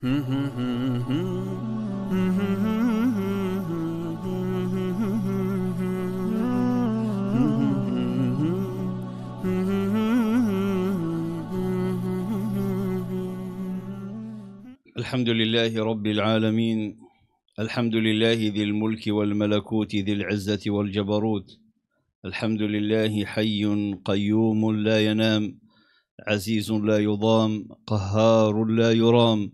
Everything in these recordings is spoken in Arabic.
الحمد لله رب العالمين الحمد لله ذي الملك والملكوت ذي العزة والجبروت الحمد لله حي قيوم لا ينام عزيز لا يضام قهار لا يرام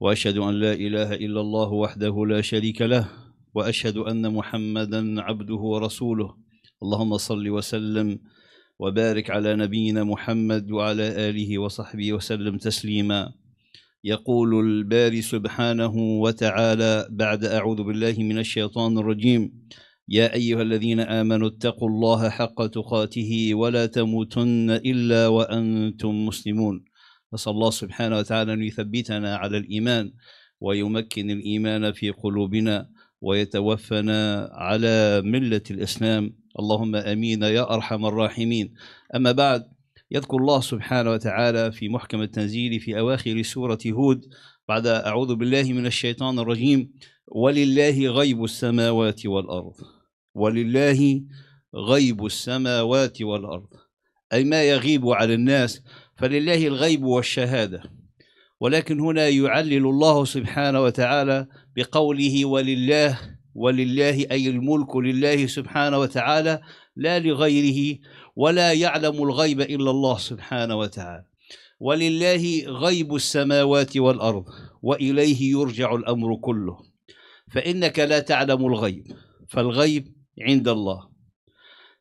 واشهد ان لا اله الا الله وحده لا شريك له واشهد ان محمدا عبده ورسوله اللهم صل وسلم وبارك على نبينا محمد وعلى اله وصحبه وسلم تسليما يقول الباري سبحانه وتعالى بعد اعوذ بالله من الشيطان الرجيم يا ايها الذين امنوا اتقوا الله حق تقاته ولا تموتن الا وانتم مسلمون نسأل الله سبحانه وتعالى أن يثبتنا على الإيمان ويمكن الإيمان في قلوبنا ويتوفنا على ملة الإسلام اللهم أمين يا أرحم الراحمين أما بعد يذكر الله سبحانه وتعالى في محكم التنزيل في أواخر سورة هود بعد أعوذ بالله من الشيطان الرجيم ولله غيب السماوات والأرض ولله غيب السماوات والأرض أي ما يغيب على الناس فلله الغيب والشهادة ولكن هنا يعلل الله سبحانه وتعالى بقوله ولله ولله أي الملك لله سبحانه وتعالى لا لغيره ولا يعلم الغيب إلا الله سبحانه وتعالى ولله غيب السماوات والأرض وإليه يرجع الأمر كله فإنك لا تعلم الغيب فالغيب عند الله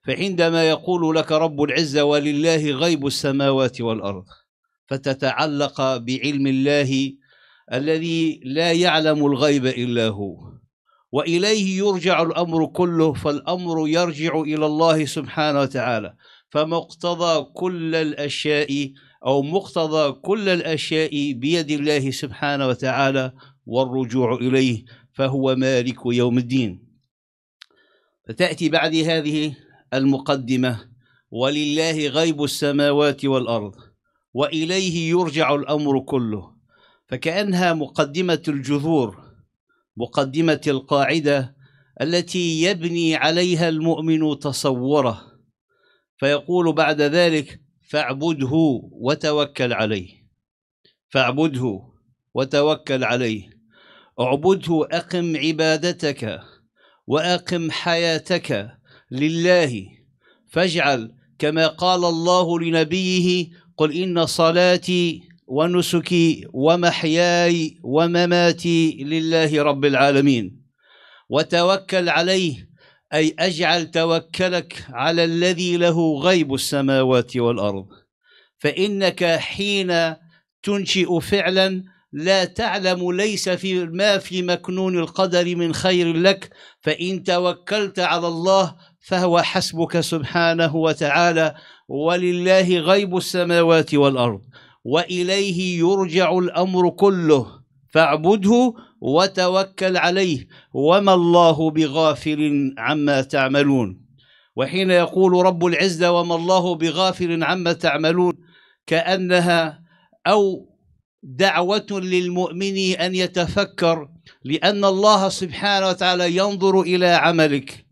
فعندما يقول لك رب العزة ولله غيب السماوات والأرض فتتعلق بعلم الله الذي لا يعلم الغيب إلا هو وإليه يرجع الأمر كله فالأمر يرجع إلى الله سبحانه وتعالى فمقتضى كل الأشياء أو مقتضى كل الأشياء بيد الله سبحانه وتعالى والرجوع إليه فهو مالك يوم الدين فتأتي بعد هذه المقدمة ولله غيب السماوات والأرض وإليه يرجع الأمر كله فكأنها مقدمة الجذور مقدمة القاعدة التي يبني عليها المؤمن تصوره فيقول بعد ذلك فاعبده وتوكل عليه فاعبده وتوكل عليه اعبده اقم عبادتك واقم حياتك لله فاجعل كما قال الله لنبيه قل إن صلاتي ونسكي ومحياي ومماتي لله رب العالمين وتوكل عليه أي أجعل توكلك على الذي له غيب السماوات والأرض فإنك حين تنشئ فعلا لا تعلم ليس في ما في مكنون القدر من خير لك فإن توكلت على الله فهو حسبك سبحانه وتعالى ولله غيب السماوات والأرض وإليه يرجع الأمر كله فاعبده وتوكل عليه وما الله بغافل عما تعملون وحين يقول رب العزة وما الله بغافل عما تعملون كأنها أو دعوة للمؤمن أن يتفكر لأن الله سبحانه وتعالى ينظر إلى عملك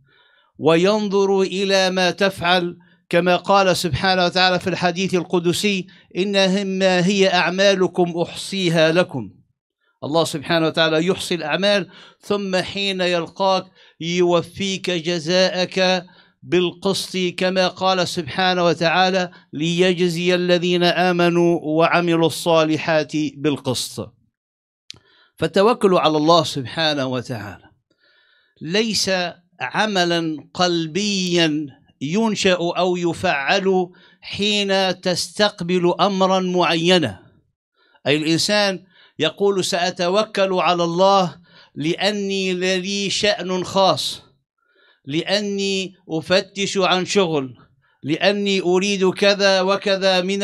وينظر إلى ما تفعل كما قال سبحانه وتعالى في الحديث القدسي إنما هي أعمالكم أحصيها لكم الله سبحانه وتعالى يحصي الأعمال ثم حين يلقاك يوفيك جزاءك بالقسط كما قال سبحانه وتعالى ليجزي الذين آمنوا وعملوا الصالحات بالقسط فالتوكل على الله سبحانه وتعالى ليس عملا قلبيا ينشأ أو يفعل حين تستقبل أمرا معينا أي الإنسان يقول سأتوكل على الله لأني لي شأن خاص لأني أفتش عن شغل لأني أريد كذا وكذا من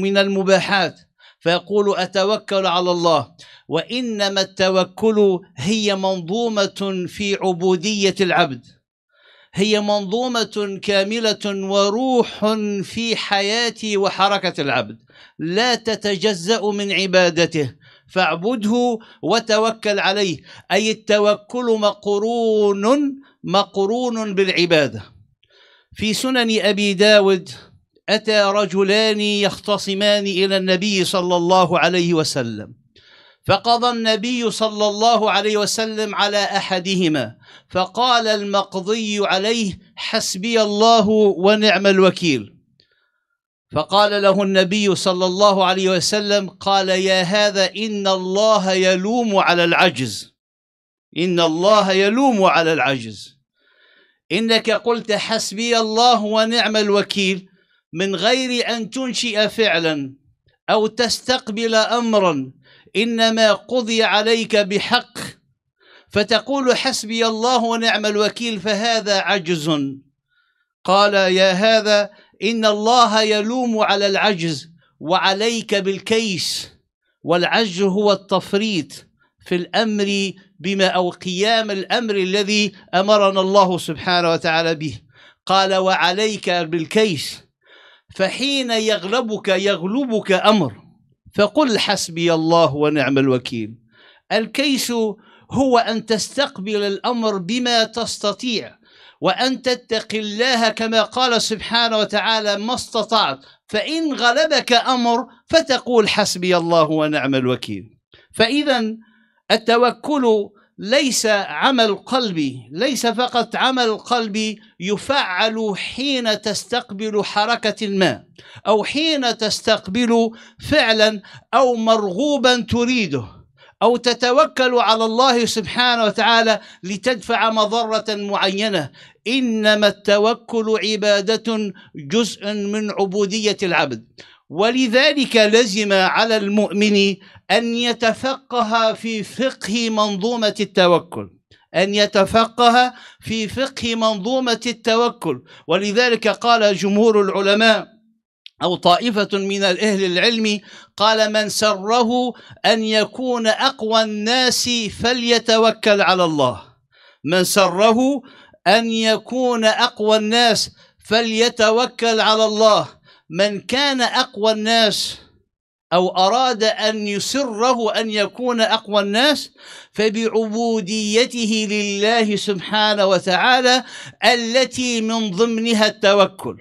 من المباحات فيقول أتوكل على الله وإنما التوكل هي منظومة في عبودية العبد هي منظومة كاملة وروح في حياة وحركة العبد لا تتجزأ من عبادته فاعبده وتوكل عليه أي التوكل مقرون مقرون بالعبادة في سنن أبي داود أتى رجلان يختصمان إلى النبي صلى الله عليه وسلم فقضى النبي صلى الله عليه وسلم على أحدهما فقال المقضي عليه حسبي الله ونعم الوكيل فقال له النبي صلى الله عليه وسلم قال يا هذا إن الله يلوم على العجز إن الله يلوم على العجز إنك قلت حسبي الله ونعم الوكيل من غير أن تنشئ فعلا أو تستقبل أمرا إنما قضي عليك بحق فتقول حسبي الله ونعم الوكيل فهذا عجز قال يا هذا إن الله يلوم على العجز وعليك بالكيس والعجز هو التفريط في الأمر بما أو قيام الأمر الذي أمرنا الله سبحانه وتعالى به قال وعليك بالكيس فحين يغلبك يغلبك أمر فقل حسبي الله ونعم الوكيل الكيس هو أن تستقبل الأمر بما تستطيع وأن تتقي الله كما قال سبحانه وتعالى ما استطعت فإن غلبك أمر فتقول حسبي الله ونعم الوكيل فإذا التوكل ليس عمل قلبي ليس فقط عمل قلبي يفعل حين تستقبل حركة ما أو حين تستقبل فعلا أو مرغوبا تريده أو تتوكل على الله سبحانه وتعالى لتدفع مضرة معينة إنما التوكل عبادة جزء من عبودية العبد ولذلك لزم على المؤمن أن يتفقه في فقه منظومة التوكل أن يتفقه في فقه منظومة التوكل ولذلك قال جمهور العلماء أو طائفة من أهل العلم قال من سره أن يكون أقوى الناس فليتوكل على الله من سره أن يكون أقوى الناس فليتوكل على الله من كان أقوى الناس أو أراد أن يسره أن يكون أقوى الناس فبعبوديته لله سبحانه وتعالى التي من ضمنها التوكل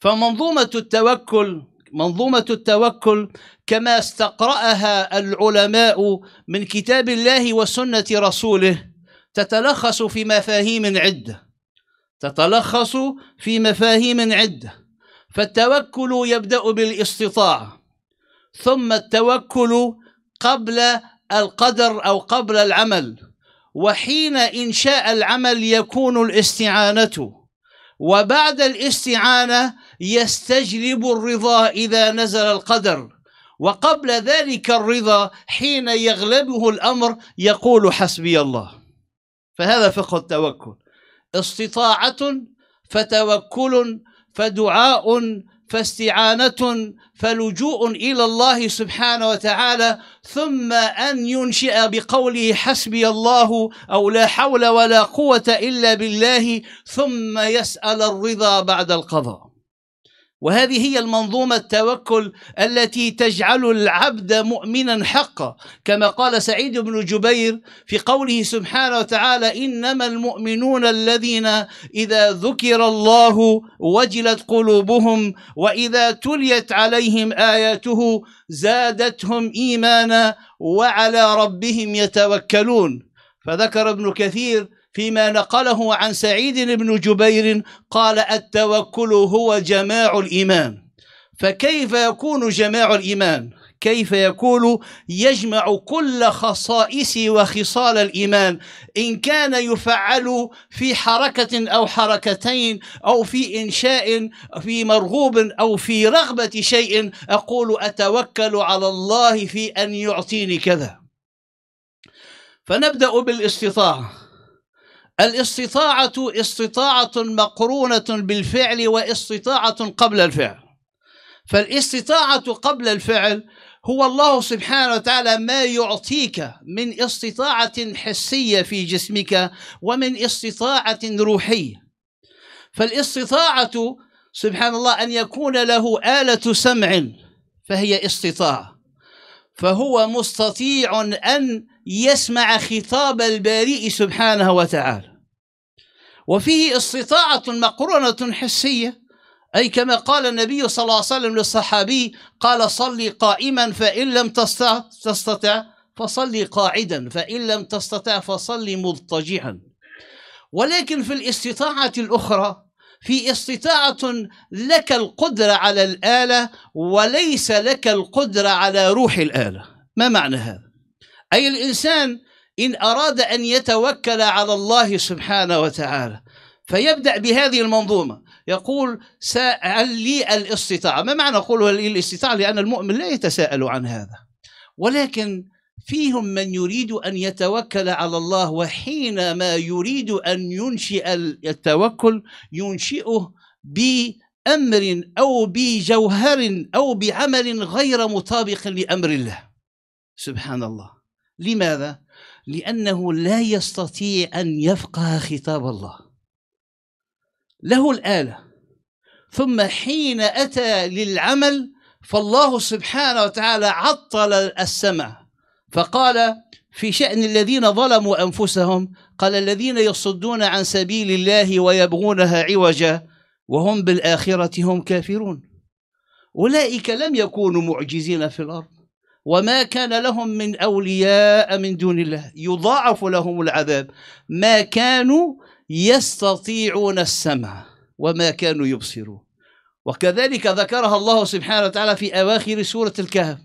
فمنظومة التوكل منظومة التوكل كما استقرأها العلماء من كتاب الله وسنة رسوله تتلخص في مفاهيم عدة تتلخص في مفاهيم عدة فالتوكل يبدأ بالاستطاعة ثم التوكل قبل القدر أو قبل العمل وحين إنشاء العمل يكون الاستعانة وبعد الاستعانة يستجلب الرضا إذا نزل القدر وقبل ذلك الرضا حين يغلبه الأمر يقول حسبي الله فهذا فقه التوكل استطاعة فتوكل فدعاء فاستعانة فلجوء إلى الله سبحانه وتعالى ثم أن ينشئ بقوله حسبي الله أو لا حول ولا قوة إلا بالله ثم يسأل الرضا بعد القضاء وهذه هي المنظومة التوكل التي تجعل العبد مؤمنا حقا كما قال سعيد بن جبير في قوله سبحانه وتعالى إنما المؤمنون الذين إذا ذكر الله وجلت قلوبهم وإذا تليت عليهم آياته زادتهم إيمانا وعلى ربهم يتوكلون فذكر ابن كثير فيما نقله عن سعيد بن جبير قال التوكل هو جماع الايمان فكيف يكون جماع الإيمان كيف يكون يجمع كل خصائص وخصال الإيمان إن كان يفعل في حركة أو حركتين أو في إنشاء في مرغوب أو في رغبة شيء أقول أتوكل على الله في أن يعطيني كذا فنبدأ بالاستطاعة الاستطاعة استطاعة مقرونة بالفعل واستطاعة قبل الفعل فالاستطاعة قبل الفعل هو الله سبحانه وتعالى ما يعطيك من استطاعة حسية في جسمك ومن استطاعة روحية فالاستطاعة سبحان الله أن يكون له آلة سمع فهي استطاعة فهو مستطيع أن يسمع خطاب البارئ سبحانه وتعالى وفيه استطاعة مقرونة حسية أي كما قال النبي صلى الله عليه وسلم للصحابي قال صلي قائما فإن لم تستطع فصلي قاعدا فإن لم تستطع فصلي مضطجعا ولكن في الاستطاعة الأخرى في استطاعة لك القدرة على الآلة وليس لك القدرة على روح الآلة ما معنى هذا؟ أي الإنسان إن أراد أن يتوكل على الله سبحانه وتعالى فيبدأ بهذه المنظومة يقول سأل لي الاستطاعة ما معنى قوله لي الاستطاعة لأن المؤمن لا يتساءل عن هذا ولكن فيهم من يريد أن يتوكل على الله وحينما يريد أن ينشئ التوكل ينشئه بأمر أو بجوهر أو بعمل غير مطابق لأمر الله سبحان الله لماذا؟ لأنه لا يستطيع أن يفقه خطاب الله له الآلة ثم حين أتى للعمل فالله سبحانه وتعالى عطل السمع فقال في شأن الذين ظلموا أنفسهم قال الذين يصدون عن سبيل الله ويبغونها عوجا وهم بالآخرة هم كافرون أولئك لم يكونوا معجزين في الأرض وما كان لهم من أولياء من دون الله يضاعف لهم العذاب ما كانوا يستطيعون السمع وما كانوا يبصرون وكذلك ذكرها الله سبحانه وتعالى في أواخر سورة الكهف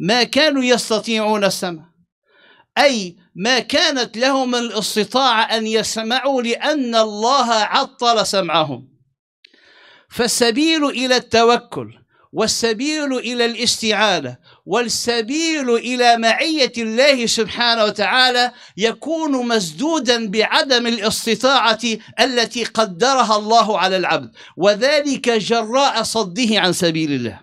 ما كانوا يستطيعون السمع أي ما كانت لهم الاستطاعة أن يسمعوا لأن الله عطل سمعهم فالسبيل إلى التوكل والسبيل إلى الاستعانة والسبيل إلى معية الله سبحانه وتعالى يكون مسدودا بعدم الاستطاعة التي قدرها الله على العبد وذلك جراء صده عن سبيل الله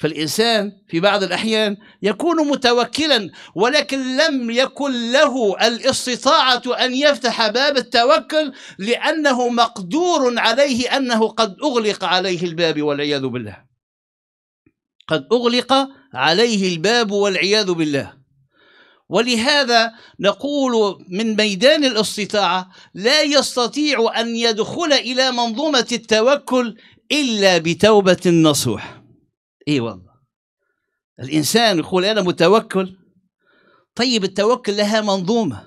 فالإنسان في بعض الأحيان يكون متوكلا ولكن لم يكن له الاستطاعة أن يفتح باب التوكل لأنه مقدور عليه أنه قد أغلق عليه الباب والعياذ بالله قد أغلق عليه الباب والعياذ بالله ولهذا نقول من ميدان الاستطاعة لا يستطيع أن يدخل إلى منظومة التوكل إلا بتوبة نصوح إي والله الإنسان يقول أنا متوكل طيب التوكل لها منظومة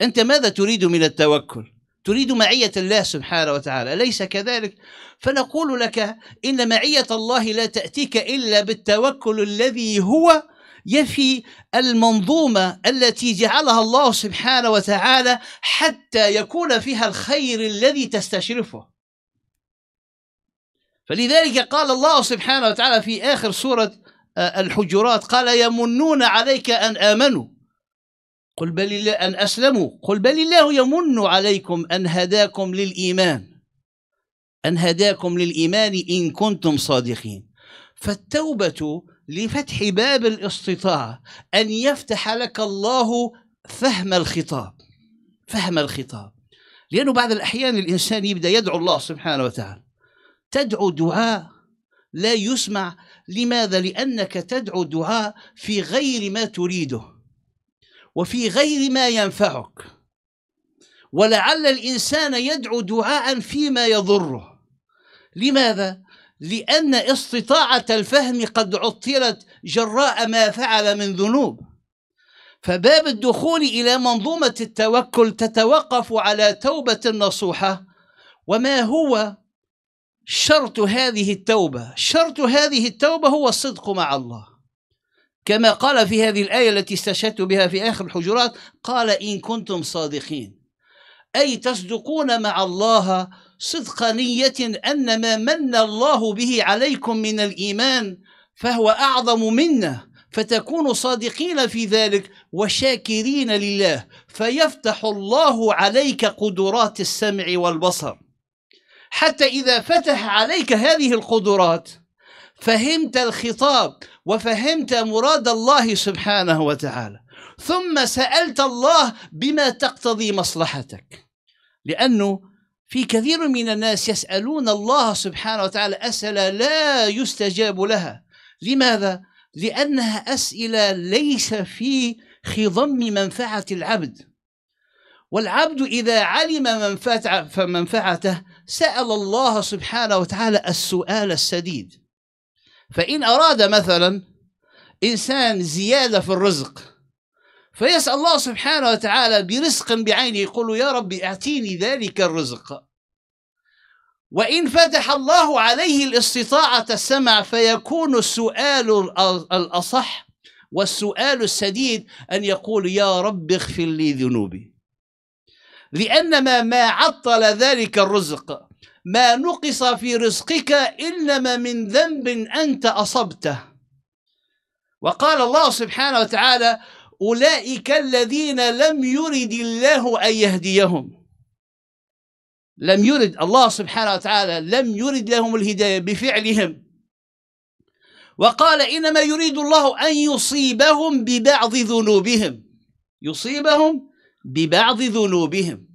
أنت ماذا تريد من التوكل تريد معية الله سبحانه وتعالى أليس كذلك؟ فنقول لك إن معية الله لا تأتيك إلا بالتوكل الذي هو يفي المنظومة التي جعلها الله سبحانه وتعالى حتى يكون فيها الخير الذي تستشرفه فلذلك قال الله سبحانه وتعالى في آخر سورة آه، الحجرات قال يمنون عليك أن آمنوا قل بل الله أن أسلموا قل بل الله يمن عليكم أن هداكم للإيمان أن هداكم للإيمان إن كنتم صادقين فالتوبة لفتح باب الاستطاعة أن يفتح لك الله فهم الخطاب فهم الخطاب لأنه بعض الأحيان الإنسان يبدأ يدعو الله سبحانه وتعالى تدعو دعاء لا يسمع لماذا؟ لأنك تدعو دعاء في غير ما تريده وفي غير ما ينفعك ولعل الانسان يدعو دعاء فيما يضره لماذا لان استطاعه الفهم قد عطلت جراء ما فعل من ذنوب فباب الدخول الى منظومه التوكل تتوقف على توبه نصوحه وما هو شرط هذه التوبه شرط هذه التوبه هو الصدق مع الله كما قال في هذه الآية التي استشهدت بها في آخر الحجرات قال إن كنتم صادقين أي تصدقون مع الله صدق نية أن ما من الله به عليكم من الإيمان فهو أعظم منه فتكونوا صادقين في ذلك وشاكرين لله فيفتح الله عليك قدرات السمع والبصر حتى إذا فتح عليك هذه القدرات فهمت الخطاب وفهمت مراد الله سبحانه وتعالى ثم سألت الله بما تقتضي مصلحتك لأنه في كثير من الناس يسألون الله سبحانه وتعالى أسئلة لا يستجاب لها لماذا؟ لأنها أسئلة ليس في خضم منفعة العبد والعبد إذا علم منفعته سأل الله سبحانه وتعالى السؤال السديد فإن أراد مثلا إنسان زيادة في الرزق فيسأل الله سبحانه وتعالى برزق بعينه يقول يا رب اعطيني ذلك الرزق وإن فتح الله عليه الاستطاعة السمع فيكون السؤال الأصح والسؤال السديد أن يقول يا رب اغفر لي ذنوبي لأن ما عطل ذلك الرزق ما نقص في رزقك إنما من ذنب أنت أصبته وقال الله سبحانه وتعالى أولئك الذين لم يرد الله أن يهديهم لم يرد الله سبحانه وتعالى لم يرد لهم الهداية بفعلهم وقال إنما يريد الله أن يصيبهم ببعض ذنوبهم يصيبهم ببعض ذنوبهم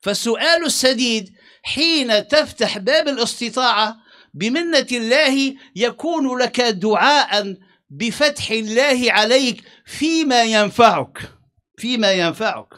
فالسؤال السديد حين تفتح باب الاستطاعة بمنة الله يكون لك دعاء بفتح الله عليك فيما ينفعك فيما ينفعك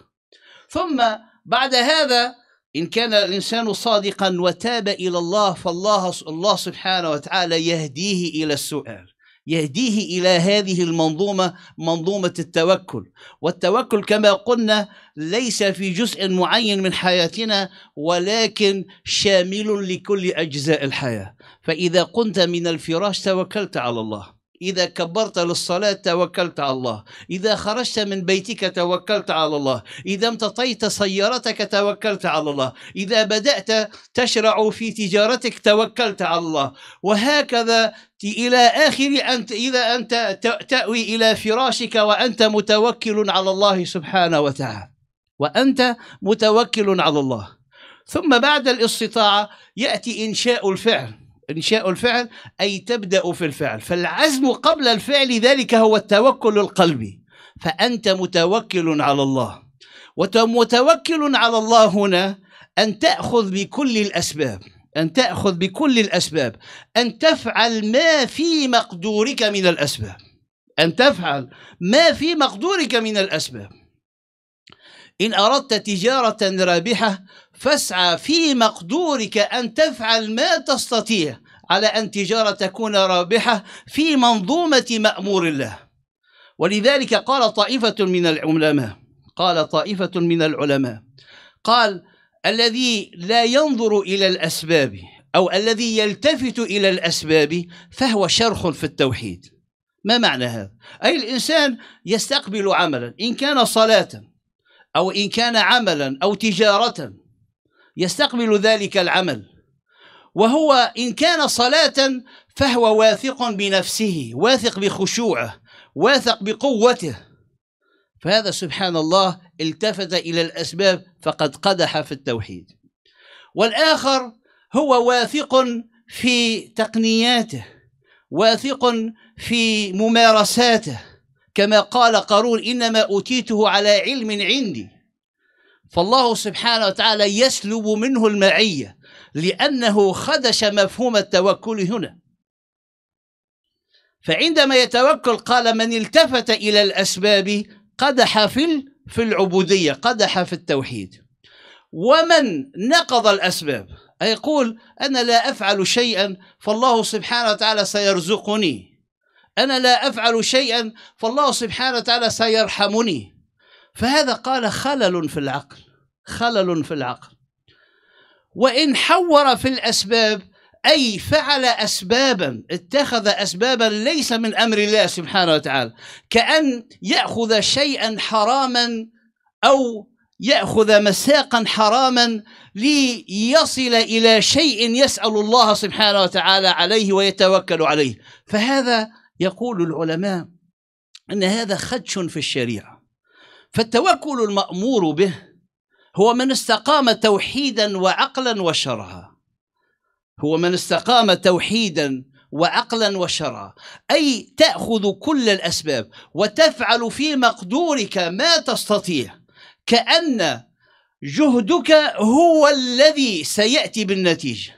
ثم بعد هذا إن كان الإنسان صادقا وتاب إلى الله فالله الله سبحانه وتعالى يهديه إلى السؤال يهديه الى هذه المنظومه منظومه التوكل والتوكل كما قلنا ليس في جزء معين من حياتنا ولكن شامل لكل اجزاء الحياه فاذا قمت من الفراش توكلت على الله إذا كبرت للصلاة توكلت على الله إذا خرجت من بيتك توكلت على الله إذا امتطيت سيارتك توكلت على الله إذا بدأت تشرع في تجارتك توكلت على الله وهكذا إلى آخر أنت إذا أنت تأوي إلى فراشك وأنت متوكل على الله سبحانه وتعالى وأنت متوكل على الله ثم بعد الاستطاعة يأتي إنشاء الفعل إنشاء الفعل أي تبدأ في الفعل فالعزم قبل الفعل ذلك هو التوكل القلبي فأنت متوكل على الله ومتوكل على الله هنا أن تأخذ بكل الأسباب أن تأخذ بكل الأسباب أن تفعل ما في مقدورك من الأسباب أن تفعل ما في مقدورك من الأسباب إن أردت تجارة رابحة فاسعى في مقدورك أن تفعل ما تستطيع على أن تجارة تكون رابحة في منظومة مأمور الله ولذلك قال طائفة من العلماء قال طائفة من العلماء قال الذي لا ينظر إلى الأسباب أو الذي يلتفت إلى الأسباب فهو شرخ في التوحيد ما معنى هذا؟ أي الإنسان يستقبل عملا إن كان صلاة أو إن كان عملا أو تجارة يستقبل ذلك العمل وهو إن كان صلاة فهو واثق بنفسه واثق بخشوعه واثق بقوته فهذا سبحان الله التفت إلى الأسباب فقد قدح في التوحيد والآخر هو واثق في تقنياته واثق في ممارساته كما قال قارون إنما أوتيته على علم عندي فالله سبحانه وتعالى يسلب منه المعية لأنه خدش مفهوم التوكل هنا فعندما يتوكل قال من التفت إلى الأسباب قدح في في العبودية قدح في التوحيد ومن نقض الأسباب يقول أنا لا أفعل شيئا فالله سبحانه وتعالى سيرزقني أنا لا أفعل شيئا فالله سبحانه وتعالى سيرحمني فهذا قال خلل في العقل خلل في العقل وإن حور في الأسباب أي فعل أسبابا اتخذ أسبابا ليس من أمر الله سبحانه وتعالى كأن يأخذ شيئا حراما أو يأخذ مساقا حراما ليصل إلى شيء يسأل الله سبحانه وتعالى عليه ويتوكل عليه فهذا يقول العلماء أن هذا خدش في الشريعة فالتوكل المأمور به هو من استقام توحيدا وعقلا وشرعا هو من استقام توحيدا وعقلا وشرعا اي تاخذ كل الاسباب وتفعل في مقدورك ما تستطيع كان جهدك هو الذي سياتي بالنتيجه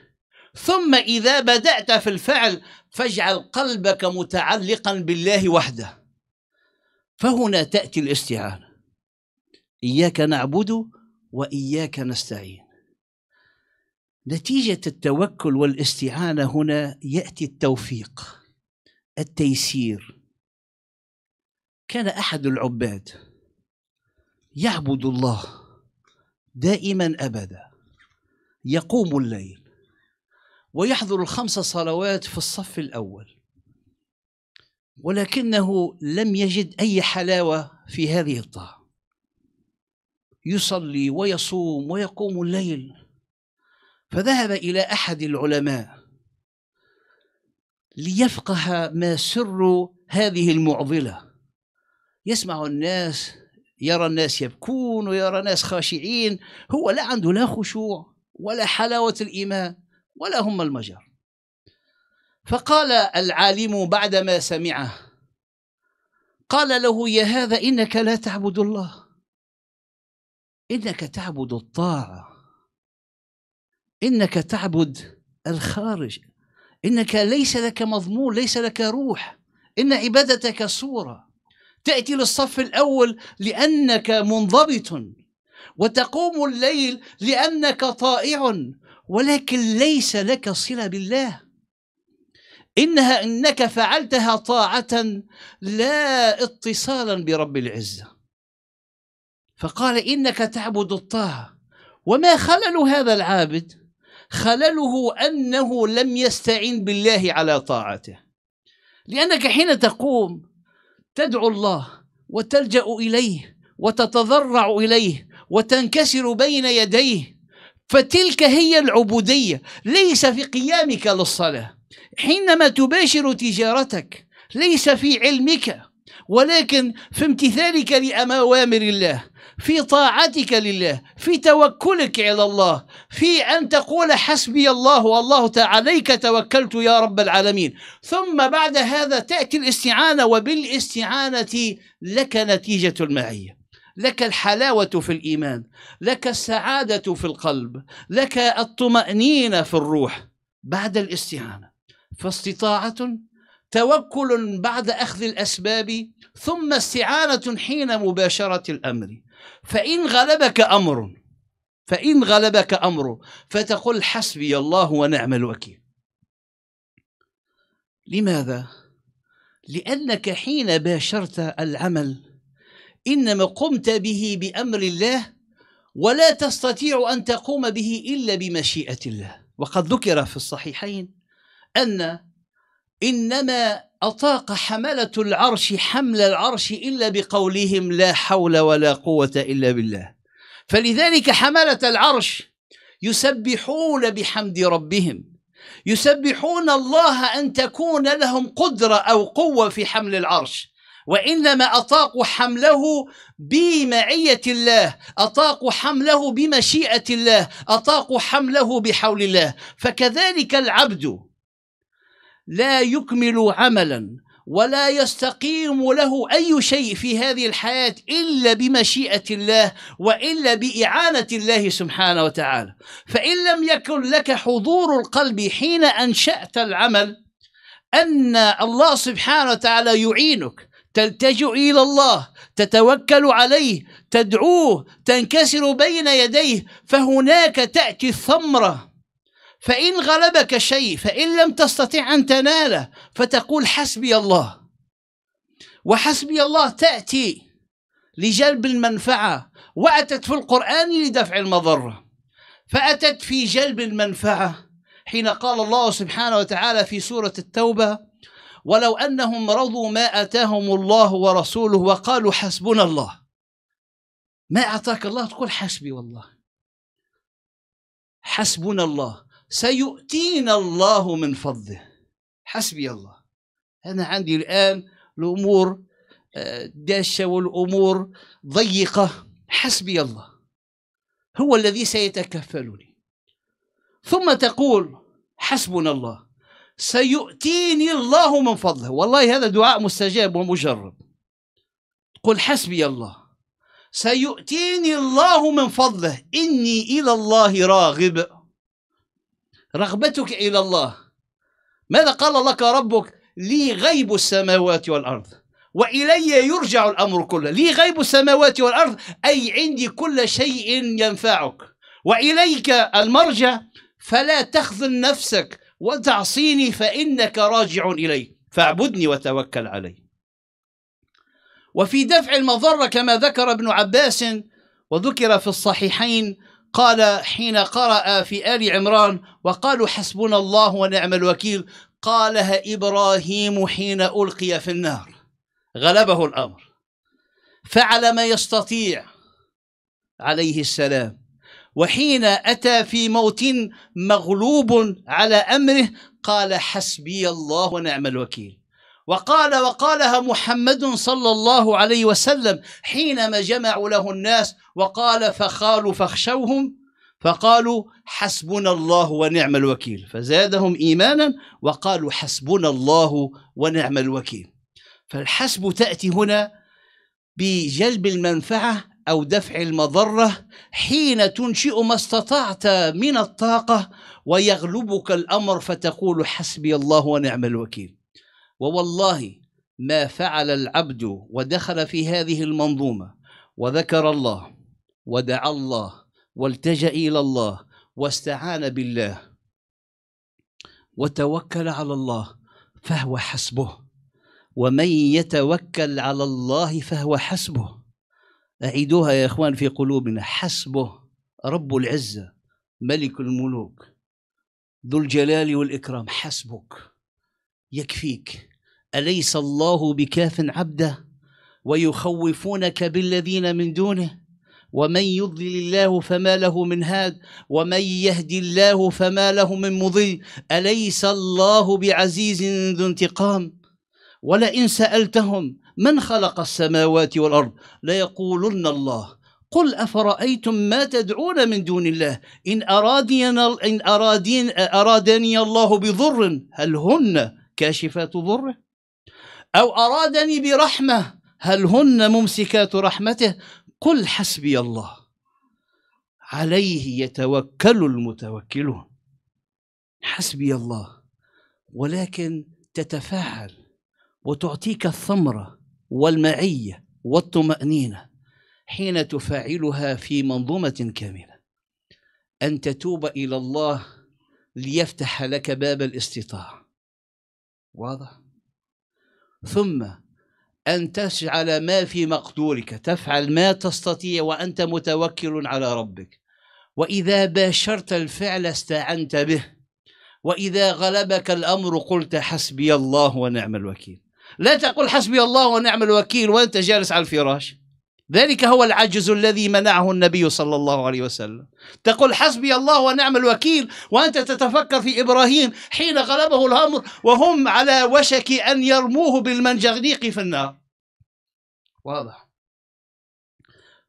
ثم اذا بدات في الفعل فاجعل قلبك متعلقا بالله وحده فهنا تاتي الاستعانه اياك نعبد واياك نستعين نتيجه التوكل والاستعانه هنا ياتي التوفيق التيسير كان احد العباد يعبد الله دائما ابدا يقوم الليل ويحضر الخمس صلوات في الصف الاول ولكنه لم يجد اي حلاوه في هذه الطاعه يصلي ويصوم ويقوم الليل فذهب الى احد العلماء ليفقه ما سر هذه المعضله يسمع الناس يرى الناس يبكون ويرى ناس خاشعين هو لا عنده لا خشوع ولا حلاوه الايمان ولا هم المجر فقال العالم بعدما سمعه قال له يا هذا انك لا تعبد الله انك تعبد الطاعه انك تعبد الخارج انك ليس لك مضمون ليس لك روح ان عبادتك صوره تاتي للصف الاول لانك منضبط وتقوم الليل لانك طائع ولكن ليس لك صله بالله انها انك فعلتها طاعه لا اتصالا برب العزه فقال إنك تعبد الطاعة وما خلل هذا العابد خلله أنه لم يستعين بالله على طاعته لأنك حين تقوم تدعو الله وتلجأ إليه وتتضرع إليه وتنكسر بين يديه فتلك هي العبودية ليس في قيامك للصلاة حينما تباشر تجارتك ليس في علمك ولكن في امتثالك لأوامر الله في طاعتك لله في توكلك على الله في أن تقول حسبي الله والله تعالى عليك توكلت يا رب العالمين ثم بعد هذا تأتي الاستعانة وبالاستعانة لك نتيجة المعية لك الحلاوة في الإيمان لك السعادة في القلب لك الطمأنينة في الروح بعد الاستعانة فاستطاعة توكل بعد أخذ الأسباب ثم استعانة حين مباشرة الأمر فإن غلبك أمر فإن غلبك أمر فتقول حسبي الله ونعم الوكيل لماذا؟ لأنك حين باشرت العمل إنما قمت به بأمر الله ولا تستطيع أن تقوم به إلا بمشيئة الله وقد ذكر في الصحيحين أن إنما أطاق حملة العرش حمل العرش إلا بقولهم لا حول ولا قوة إلا بالله فلذلك حملة العرش يسبحون بحمد ربهم يسبحون الله أن تكون لهم قدرة أو قوة في حمل العرش وإنما أطاقوا حمله بمعية الله أطاقوا حمله بمشيئة الله أطاقوا حمله بحول الله فكذلك العبد لا يكمل عملا ولا يستقيم له اي شيء في هذه الحياه الا بمشيئه الله والا باعانه الله سبحانه وتعالى فان لم يكن لك حضور القلب حين انشات العمل ان الله سبحانه وتعالى يعينك تلتجئ الى الله تتوكل عليه تدعوه تنكسر بين يديه فهناك تاتي الثمره فإن غلبك شيء فإن لم تستطع أن تناله فتقول حسبي الله وحسبي الله تأتي لجلب المنفعة وأتت في القرآن لدفع المضرة فأتت في جلب المنفعة حين قال الله سبحانه وتعالى في سورة التوبة ولو أنهم رضوا ما آتاهم الله ورسوله وقالوا حسبنا الله ما أعطاك الله تقول حسبي والله حسبنا الله سيؤتينا الله من فضله حسبي الله أنا عندي الآن الأمور آه، داشة والأمور ضيقة حسبي الله هو الذي سيتكفلني ثم تقول حسبنا الله سيؤتيني الله من فضله والله هذا دعاء مستجاب ومجرب قل حسبي الله سيؤتيني الله من فضله إني إلى الله راغب رغبتك الى الله ماذا قال لك ربك لي غيب السماوات والارض والي يرجع الامر كله لي غيب السماوات والارض اي عندي كل شيء ينفعك واليك المرجع فلا تخذل نفسك وتعصيني فانك راجع الي فاعبدني وتوكل علي وفي دفع المضره كما ذكر ابن عباس وذكر في الصحيحين قال حين قرأ في آل عمران وقالوا حسبنا الله ونعم الوكيل قالها إبراهيم حين ألقي في النار غلبه الأمر فعل ما يستطيع عليه السلام وحين أتى في موت مغلوب على أمره قال حسبي الله ونعم الوكيل وقال وقالها محمد صلى الله عليه وسلم حينما جمعوا له الناس وقال فخالوا فاخشوهم فقالوا حسبنا الله ونعم الوكيل فزادهم ايمانا وقالوا حسبنا الله ونعم الوكيل فالحسب تاتي هنا بجلب المنفعه او دفع المضره حين تنشئ ما استطعت من الطاقه ويغلبك الامر فتقول حسبي الله ونعم الوكيل ووالله ما فعل العبد ودخل في هذه المنظومه وذكر الله ودعا الله والتجا الى الله واستعان بالله وتوكل على الله فهو حسبه ومن يتوكل على الله فهو حسبه اعيدوها يا اخوان في قلوبنا حسبه رب العزه ملك الملوك ذو الجلال والاكرام حسبك يكفيك أليس الله بكاف عبده ويخوفونك بالذين من دونه ومن يضلل الله فما له من هاد ومن يهدي الله فما له من مضل أليس الله بعزيز ذو انتقام ولئن سألتهم من خلق السماوات والأرض ليقولن الله قل أفرأيتم ما تدعون من دون الله إن أرادني إن أرادين أرادني الله بضر هل هن كاشفات ضره أو أرادني برحمة هل هن ممسكات رحمته قل حسبي الله عليه يتوكل المتوكلون حسبي الله ولكن تتفاعل وتعطيك الثمرة والمعية والطمأنينة حين تفاعلها في منظومة كاملة أن تتوب إلى الله ليفتح لك باب الاستطاعة واضح ثم أن تجعل ما في مقدورك تفعل ما تستطيع وأنت متوكل على ربك وإذا باشرت الفعل استعنت به وإذا غلبك الأمر قلت حسبي الله ونعم الوكيل لا تقل حسبي الله ونعم الوكيل وأنت جالس على الفراش ذلك هو العجز الذي منعه النبي صلى الله عليه وسلم تقول حسبي الله ونعم الوكيل وأنت تتفكر في إبراهيم حين غلبه الأمر وهم على وشك أن يرموه بالمنجنيق في النار واضح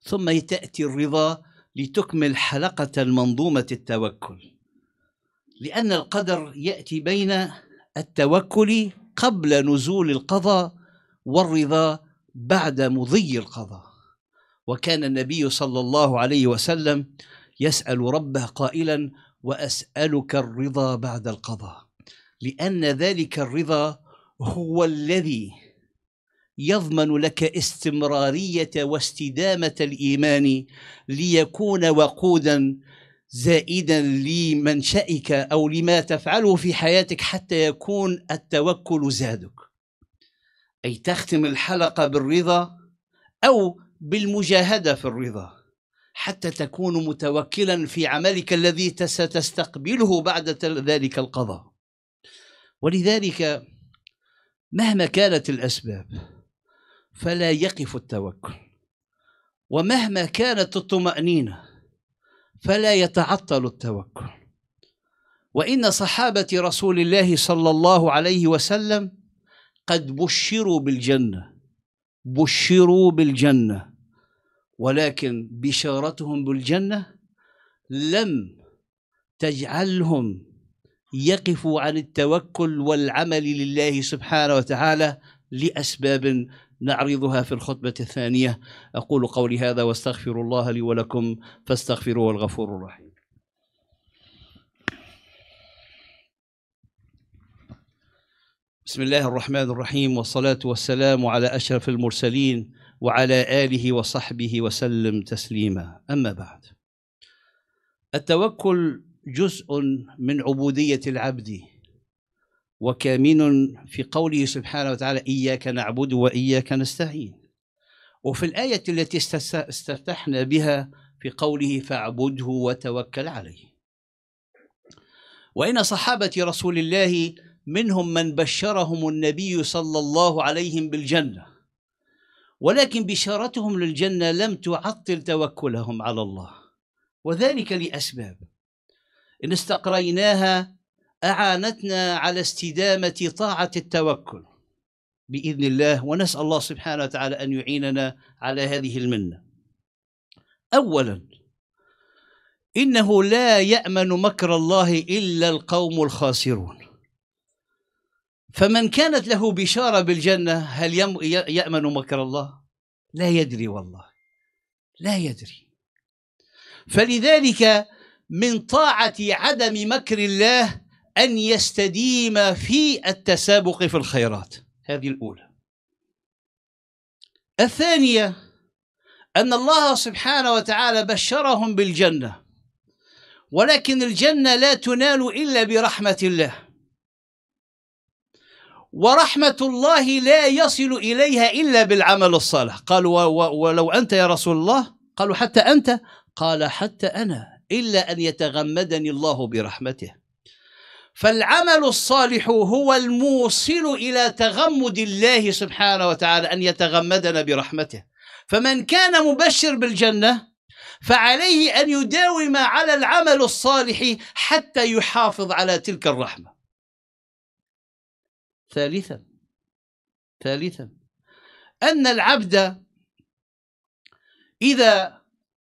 ثم تأتي الرضا لتكمل حلقة المنظومة التوكل لأن القدر يأتي بين التوكل قبل نزول القضاء والرضا بعد مضي القضاء وكان النبي صلى الله عليه وسلم يسال ربه قائلا واسالك الرضا بعد القضاء لان ذلك الرضا هو الذي يضمن لك استمراريه واستدامه الايمان ليكون وقودا زائدا لمنشئك او لما تفعله في حياتك حتى يكون التوكل زادك اي تختم الحلقه بالرضا او بالمجاهده في الرضا حتى تكون متوكلا في عملك الذي ستستقبله بعد ذلك القضاء ولذلك مهما كانت الاسباب فلا يقف التوكل ومهما كانت الطمانينه فلا يتعطل التوكل وان صحابه رسول الله صلى الله عليه وسلم قد بشروا بالجنه بشروا بالجنه ولكن بشارتهم بالجنه لم تجعلهم يقفوا عن التوكل والعمل لله سبحانه وتعالى لاسباب نعرضها في الخطبه الثانيه اقول قولي هذا واستغفر الله لي ولكم فاستغفروه الغفور الرحيم بسم الله الرحمن الرحيم والصلاة والسلام على أشرف المرسلين وعلى آله وصحبه وسلم تسليما أما بعد التوكل جزء من عبودية العبد وكامن في قوله سبحانه وتعالى إياك نعبد وإياك نستعين وفي الآية التي استفتحنا بها في قوله فاعبده وتوكل عليه وإن صحابة رسول الله منهم من بشرهم النبي صلى الله عليهم بالجنه ولكن بشارتهم للجنه لم تعطل توكلهم على الله وذلك لاسباب ان استقريناها اعانتنا على استدامه طاعه التوكل باذن الله ونسال الله سبحانه وتعالى ان يعيننا على هذه المنه اولا انه لا يامن مكر الله الا القوم الخاسرون فمن كانت له بشارة بالجنة هل يأمن مكر الله لا يدري والله لا يدري فلذلك من طاعة عدم مكر الله أن يستديم في التسابق في الخيرات هذه الأولى الثانية أن الله سبحانه وتعالى بشرهم بالجنة ولكن الجنة لا تنال إلا برحمة الله ورحمة الله لا يصل إليها إلا بالعمل الصالح قالوا ولو أنت يا رسول الله قالوا حتى أنت قال حتى أنا إلا أن يتغمدني الله برحمته فالعمل الصالح هو الموصل إلى تغمد الله سبحانه وتعالى أن يتغمدنا برحمته فمن كان مبشر بالجنة فعليه أن يداوم على العمل الصالح حتى يحافظ على تلك الرحمة ثالثا ثالثا أن العبد إذا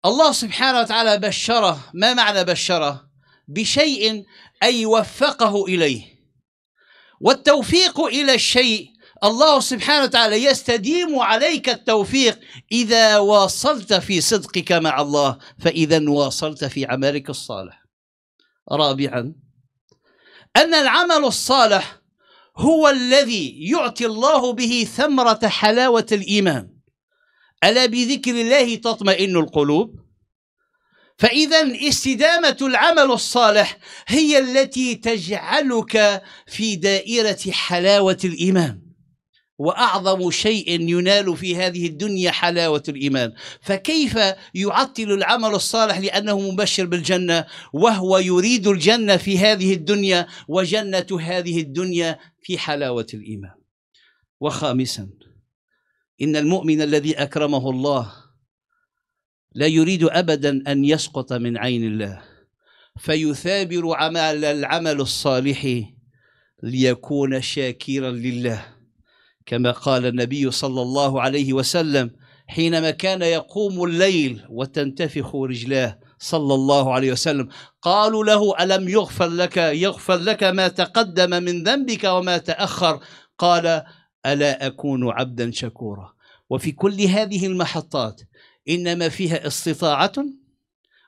الله سبحانه وتعالى بشره ما معنى بشره بشيء أي وفقه إليه والتوفيق إلى الشيء الله سبحانه وتعالى يستديم عليك التوفيق إذا واصلت في صدقك مع الله فإذا واصلت في عملك الصالح رابعا أن العمل الصالح هو الذي يعطي الله به ثمرة حلاوة الإيمان ألا بذكر الله تطمئن القلوب فإذا استدامة العمل الصالح هي التي تجعلك في دائرة حلاوة الإيمان واعظم شيء ينال في هذه الدنيا حلاوه الايمان فكيف يعطل العمل الصالح لانه مبشر بالجنه وهو يريد الجنه في هذه الدنيا وجنه هذه الدنيا في حلاوه الايمان وخامسا ان المؤمن الذي اكرمه الله لا يريد ابدا ان يسقط من عين الله فيثابر عمل العمل الصالح ليكون شاكرا لله كما قال النبي صلى الله عليه وسلم حينما كان يقوم الليل وتنتفخ رجلاه صلى الله عليه وسلم قالوا له ألم يغفر لك يغفر لك ما تقدم من ذنبك وما تأخر قال ألا أكون عبدا شكورا وفي كل هذه المحطات إنما فيها استطاعة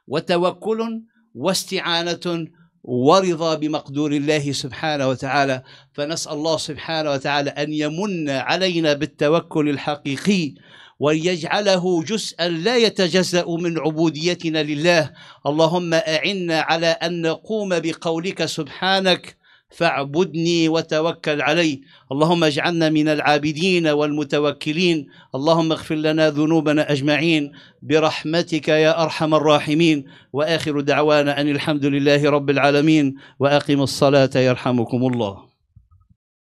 وتوكل واستعانة ورضا بمقدور الله سبحانه وتعالى فنسأل الله سبحانه وتعالى أن يمن علينا بالتوكل الحقيقي وليجعله جزءا لا يتجزأ من عبوديتنا لله اللهم أعنا على أن نقوم بقولك سبحانك فاعبدني وتوكل علي اللهم اجعلنا من العابدين والمتوكلين اللهم اغفر لنا ذنوبنا أجمعين برحمتك يا أرحم الراحمين وآخر دعوانا أن الحمد لله رب العالمين وأقم الصلاة يرحمكم الله